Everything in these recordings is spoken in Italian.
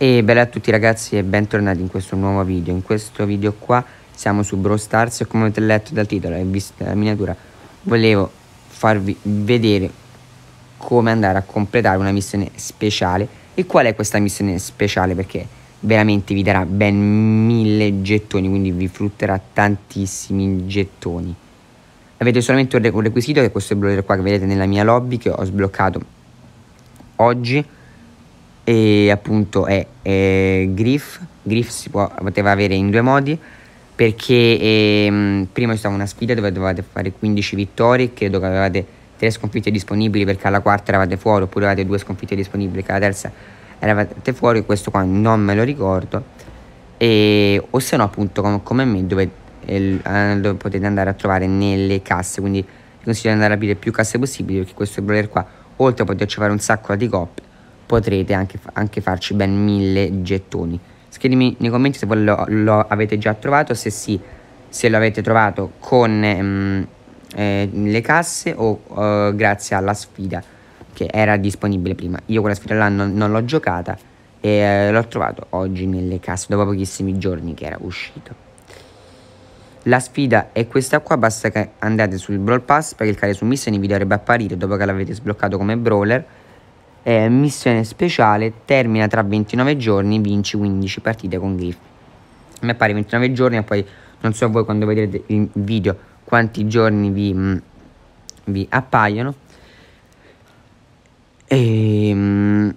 E bella a tutti ragazzi e bentornati in questo nuovo video In questo video qua siamo su Brawl Stars e come avete letto dal titolo e visto la miniatura Volevo farvi vedere come andare a completare una missione speciale E qual è questa missione speciale perché veramente vi darà ben mille gettoni Quindi vi frutterà tantissimi gettoni Avete solamente un requisito che è questo blogger qua che vedete nella mia lobby che ho sbloccato oggi e appunto è, è Griff, Griff si può, poteva avere in due modi perché ehm, prima c'è stata una sfida dove dovevate fare 15 vittorie, credo che avevate 3 sconfitte disponibili perché alla quarta eravate fuori oppure avevate 2 sconfitte disponibili perché alla terza eravate fuori, questo qua non me lo ricordo e, o se no appunto com come me dove, eh, ah, dove, potete andare a trovare nelle casse quindi vi consiglio di andare a aprire più casse possibili perché questo brawler qua oltre a poterci fare un sacco di coppe potrete anche, anche farci ben mille gettoni. Scrivetemi nei commenti se voi lo, lo, avete già trovato, se sì, se lo avete trovato con mm, eh, le casse o eh, grazie alla sfida che era disponibile prima. Io quella sfida là non, non l'ho giocata e eh, l'ho trovato oggi nelle casse dopo pochissimi giorni che era uscito. La sfida è questa qua, basta che andate sul Brawl Pass per cliccare su Mission e vi dovrebbe apparire dopo che l'avete sbloccato come brawler eh, missione speciale termina tra 29 giorni, vinci 15 partite con Griff. A me pare 29 giorni e poi non so voi quando vedrete il video quanti giorni vi, mm, vi appaiono. E, ehm,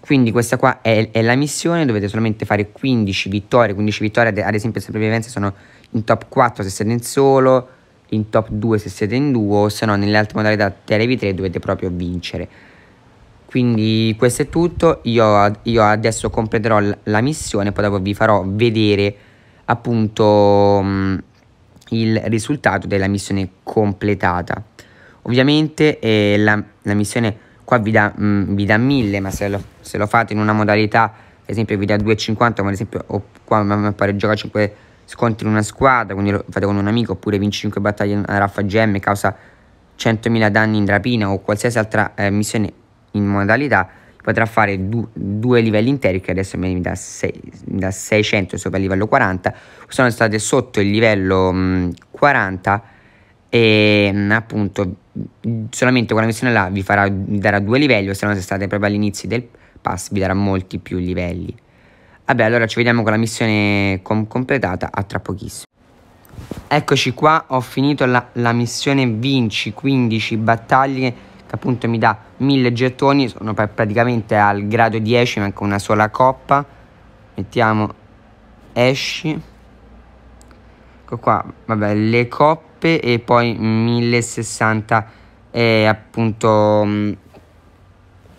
quindi questa qua è, è, la missione, dovete solamente fare 15 vittorie, 15 vittorie ad esempio se previvenze sono in top 4 se siete in solo, in top 2 se siete in duo, se no nelle altre modalità 3 3 dovete proprio vincere quindi questo è tutto io, io adesso completerò la missione poi dopo vi farò vedere appunto mh, mm, il risultato della missione completata ovviamente eh, la, la, missione qua vi dà, 1000 mm, ma se lo, se lo, fate in una modalità ad esempio vi dà 2,50 come ad esempio o qua a me pare gioca 5 scontri in una squadra quindi lo fate con un amico oppure vinci 5 battaglie a raffa gemme causa 100.000 danni in rapina o qualsiasi altra eh, missione in modalità potrà fare du- due livelli interi che adesso mi da, sei, da 600 sopra il livello 40 sono state sotto il livello mh, mm, 40 e mh, mm, appunto solamente quella missione là vi farà, darà due livelli o se no se state proprio all'inizio del pass vi darà molti più livelli vabbè allora ci vediamo con la missione com- completata a tra pochissimo eccoci qua ho finito la, la missione vinci 15 battaglie che appunto mi dà 1000 gettoni sono praticamente al grado 10 manca una sola coppa mettiamo esci ecco qua vabbè le coppe e poi 1060 eh, appunto mh, mm,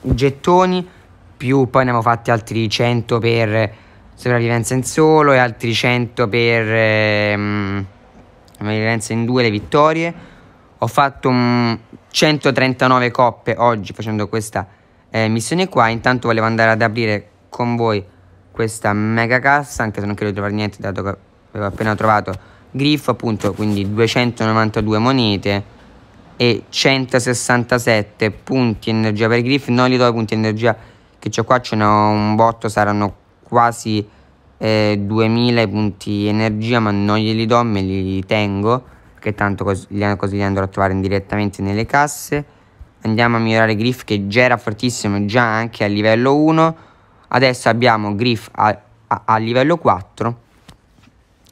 gettoni più poi ne abbiamo fatti altri 100 per sopravvivenza in solo e altri 100 per eh, mm, sopravvivenza in due le vittorie ho fatto 139 coppe oggi facendo questa eh, missione qua. Intanto volevo andare ad aprire con voi questa mega cassa, anche se non credo di trovare niente dato che avevo appena trovato griffo, appunto, quindi 292 monete e 167 punti energia per griff. Non gli do i punti energia che ho qua, ce ne un botto, saranno quasi eh, 2000 punti energia, ma non glieli do, me li tengo perché tanto così li andrò a trovare indirettamente nelle casse. Andiamo a migliorare Griff che già era fortissimo già anche a livello 1. Adesso abbiamo Griff a, a, a livello 4.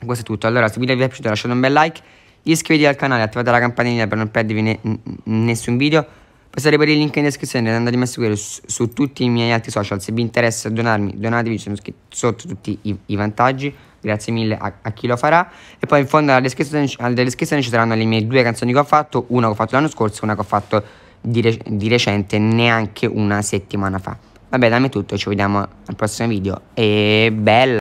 Questo è tutto. Allora, se il video vi è piaciuto lasciate un bel like, iscrivetevi al canale, attivate la campanellina per non perdervi ne nessun video. Passate per il link in descrizione e andatemi a seguire su, su, tutti i miei altri social. Se vi interessa donarmi, donatevi, sono scritti sotto tutti i, i vantaggi grazie mille a, a, chi lo farà. E poi in fondo alla descrizione, alla descrizione, ci saranno le mie due canzoni che ho fatto, una che ho fatto l'anno scorso e una che ho fatto di, rec- di recente, neanche una settimana fa. Vabbè, da me è tutto, ci vediamo al prossimo video e bella!